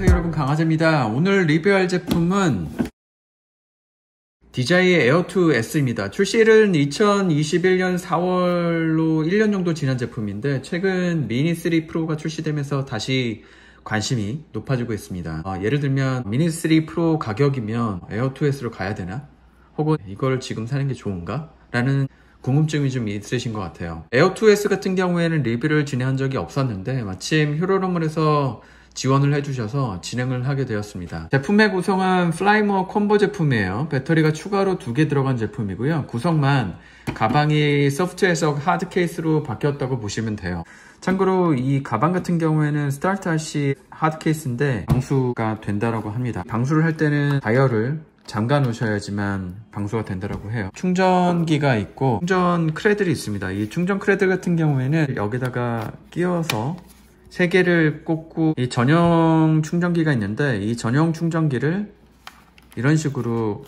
안녕하세요 여러분 강아지입니다 오늘 리뷰할 제품은 DJI 에어2 S입니다 출시일은 2021년 4월로 1년 정도 지난 제품인데 최근 미니3 프로가 출시되면서 다시 관심이 높아지고 있습니다 아, 예를 들면 미니3 프로 가격이면 에어2S로 가야 되나? 혹은 이걸 지금 사는 게 좋은가? 라는 궁금증이 좀 있으신 것 같아요 에어2S 같은 경우에는 리뷰를 진행한 적이 없었는데 마침 효로롬을해서 지원을 해주셔서 진행을 하게 되었습니다. 제품의 구성은 플라이머 콤보 제품이에요. 배터리가 추가로 두 개 들어간 제품이고요. 구성만 가방이 소프트에서 하드 케이스로 바뀌었다고 보시면 돼요. 참고로 이 가방 같은 경우에는 스타트 RC 하드 케이스인데 방수가 된다라고 합니다. 방수를 할 때는 다이얼을 잠가 놓으셔야지만 방수가 된다라고 해요 충전기가 있고 충전 크레들이 있습니다 이 충전 크레들 같은 경우에는 여기다가 끼워서 3 개를 꽂고 이 전용 충전기가 있는데 이 전용 충전기를 이런 식으로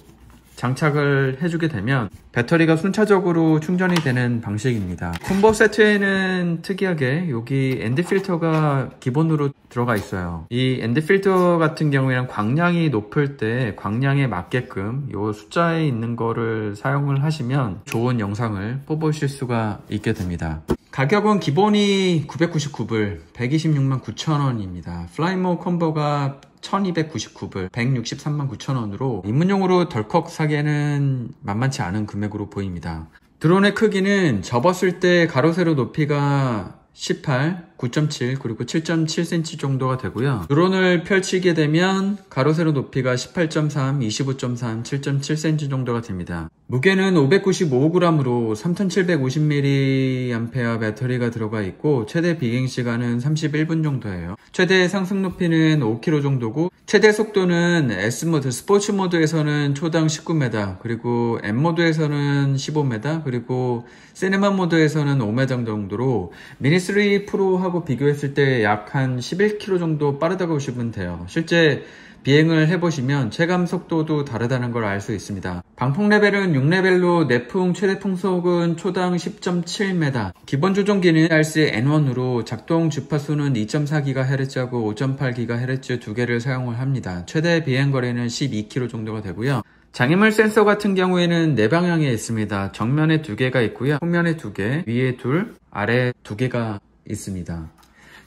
장착을 해주게 되면 배터리가 순차적으로 충전이 되는 방식입니다 콤보 세트에는 특이하게 여기 엔드 필터가 기본으로 들어가 있어요 이 엔드 필터 같은 경우에는 광량이 높을 때 광량에 맞게끔 이 숫자에 있는 거를 사용을 하시면 좋은 영상을 뽑으실 수가 있게 됩니다 가격은 기본이 999불, 126만 9천원입니다. 플라이모 컨버가 1299불, 163만 9천원으로 입문용으로 덜컥 사기에는 만만치 않은 금액으로 보입니다. 드론의 크기는 접었을 때 가로세로 높이가 18, 9.7 그리고 7.7cm 정도가 되고요 드론을 펼치게 되면 가로 세로 높이가 18.3, 25.3, 7.7cm 정도가 됩니다 무게는 595g으로 3750mAh 배터리가 들어가 있고 최대 비행 시간은 31분 정도예요 최대 상승 높이는 5km 정도고 최대 속도는 S모드 스포츠 모드에서는 초당 19m 그리고 M모드에서는 15m 그리고 세네마 모드에서는 5m 정도로 미니3 프로하고 하고 비교했을 때 약한 11km 정도 빠르다고 보시면 돼요. 실제 비행을 해보시면 체감 속도도 다르다는 걸 알 수 있습니다. 방풍 레벨은 6레벨로 내풍 최대 풍속은 초당 10.7m, 기본 조종기는 RC N1으로 작동 주파수는 2.4GHz하고 5.8GHz 두 개를 사용을 합니다. 최대 비행 거리는 12km 정도가 되고요. 장애물 센서 같은 경우에는 네 방향에 있습니다. 정면에 두 개가 있고요. 후면에 두 개, 위에 둘, 아래 두 개가 있습니다.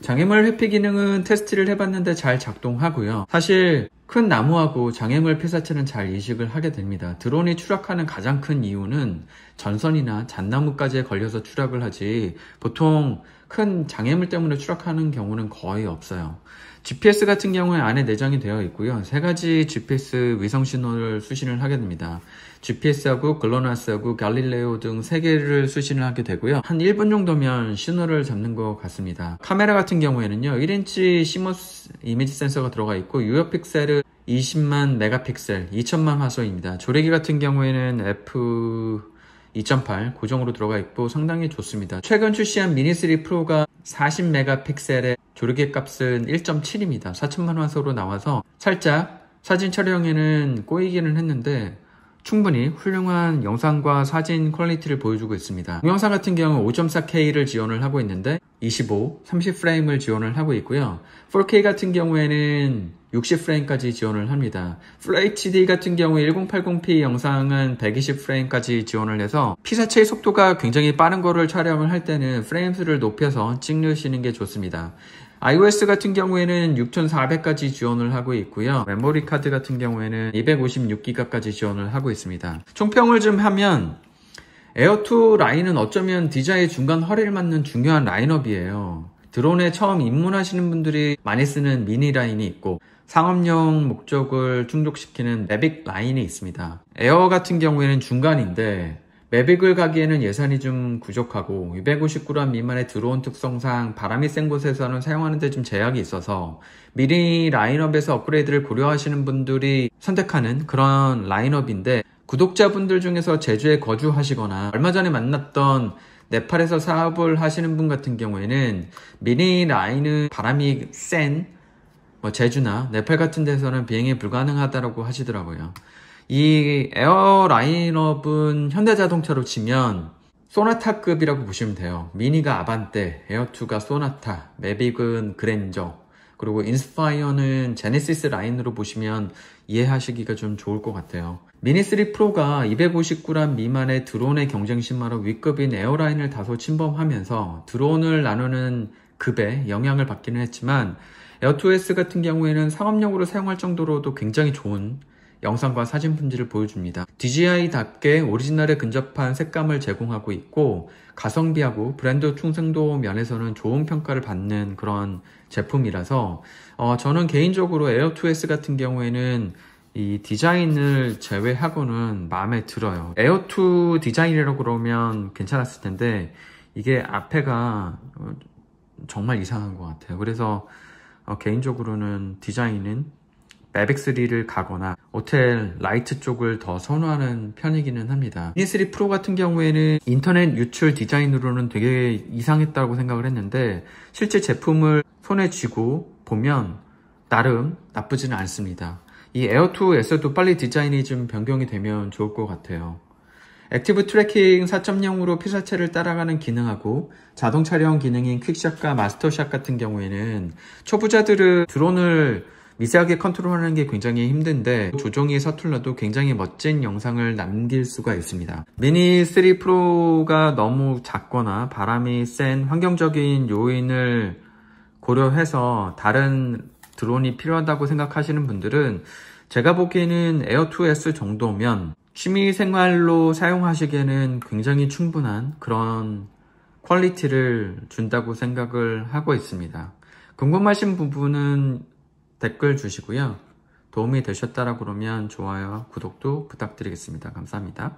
장애물 회피 기능은 테스트를 해봤는데 잘 작동하고요. 사실 큰 나무하고 장애물 피사체는 잘 이식을 하게 됩니다. 드론이 추락하는 가장 큰 이유는 전선이나 잣나무까지에 걸려서 추락을 하지 보통 큰 장애물 때문에 추락하는 경우는 거의 없어요. GPS 같은 경우에 안에 내장이 되어 있고요. 세 가지 GPS 위성 신호를 수신을 하게 됩니다. GPS하고 글로나스하고 갈릴레오 등 세 개를 수신을 하게 되고요. 한 1분 정도면 신호를 잡는 것 같습니다. 카메라 같은 경우에는요. 1인치 시머스 이미지 센서가 들어가 있고 유효 픽셀을 20만 메가픽셀, 2천만 화소입니다. 조래기 같은 경우에는 F 2.8 고정으로 들어가 있고 상당히 좋습니다. 최근 출시한 미니3 프로가 40메가픽셀의 조르기 값은 1.7입니다. 4천만 화소로 나와서 살짝 사진 촬영에는 꼬이기는 했는데 충분히 훌륭한 영상과 사진 퀄리티를 보여주고 있습니다. 동영상 같은 경우 5.4K를 지원을 하고 있는데 25, 30프레임을 지원을 하고 있고요. 4K 같은 경우에는 60프레임까지 지원을 합니다. FHD 같은 경우 1080p 영상은 120프레임까지 지원을 해서 피사체의 속도가 굉장히 빠른 거를 촬영을 할 때는 프레임 수를 높여서 찍으시는 게 좋습니다. iOS 같은 경우에는 6400까지 지원을 하고 있고요. 메모리 카드 같은 경우에는 256기가까지 지원을 하고 있습니다. 총평을 좀 하면 에어2 라인은 어쩌면 디자의 중간 허리를 맞는 중요한 라인업이에요. 드론에 처음 입문하시는 분들이 많이 쓰는 미니 라인이 있고 상업용 목적을 충족시키는 내빅 라인이 있습니다. 에어 같은 경우에는 중간인데 매빅을 가기에는 예산이 좀 부족하고 2 5 9 g 미만의 드론 특성상 바람이 센 곳에서는 사용하는데 좀 제약이 있어서 미리 라인업에서 업그레이드를 고려하시는 분들이 선택하는 그런 라인업인데 구독자분들 중에서 제주에 거주하시거나 얼마 전에 만났던 네팔에서 사업을 하시는 분 같은 경우에는 미니 라인은 바람이 센뭐 제주나 네팔 같은 데서는 비행이 불가능하다고 하시더라고요. 이 에어 라인업은 현대자동차로 치면 소나타급이라고 보시면 돼요. 미니가 아반떼, 에어2가 소나타, 매빅은 그랜저, 그리고 인스파이어는 제네시스 라인으로 보시면 이해하시기가 좀 좋을 것 같아요. 미니3 프로가 259g 미만의 드론의 경쟁 심마로 위급인 에어라인을 다소 침범하면서 드론을 나누는 급에 영향을 받기는 했지만 에어2S 같은 경우에는 상업용으로 사용할 정도로도 굉장히 좋은 영상과 사진 품질을 보여줍니다. DJI답게 오리지널에 근접한 색감을 제공하고 있고 가성비하고 브랜드 충성도 면에서는 좋은 평가를 받는 그런 제품이라서 어, 저는 개인적으로 에어2S 같은 경우에는 이 디자인을 제외하고는 마음에 들어요. 에어2 디자인이라고 그러면 괜찮았을 텐데 이게 앞에가 어, 정말 이상한 것 같아요. 그래서 어, 개인적으로는 디자인은 매백3를 가거나 오텔 라이트 쪽을 더 선호하는 편이기는 합니다. 미니3 프로 같은 경우에는 인터넷 유출 디자인으로는 되게 이상했다고 생각을 했는데 실제 제품을 손에 쥐고 보면 나름 나쁘지는 않습니다. 이 에어2에서도 빨리 디자인이 좀 변경이 되면 좋을 것 같아요. 액티브 트래킹 4.0으로 피사체를 따라가는 기능하고 자동 촬영 기능인 퀵샷과 마스터샷 같은 경우에는 초보자들은 드론을 미세하게 컨트롤하는 게 굉장히 힘든데 조정이 서툴러도 굉장히 멋진 영상을 남길 수가 있습니다. 미니 3 프로가 너무 작거나 바람이 센 환경적인 요인을 고려해서 다른 드론이 필요하다고 생각하시는 분들은 제가 보기에는 에어2S 정도면 취미 생활로 사용하시기에는 굉장히 충분한 그런 퀄리티를 준다고 생각을 하고 있습니다. 궁금하신 부분은 댓글 주시고요. 도움이 되셨다라고 그러면 좋아요와 구독도 부탁드리겠습니다. 감사합니다.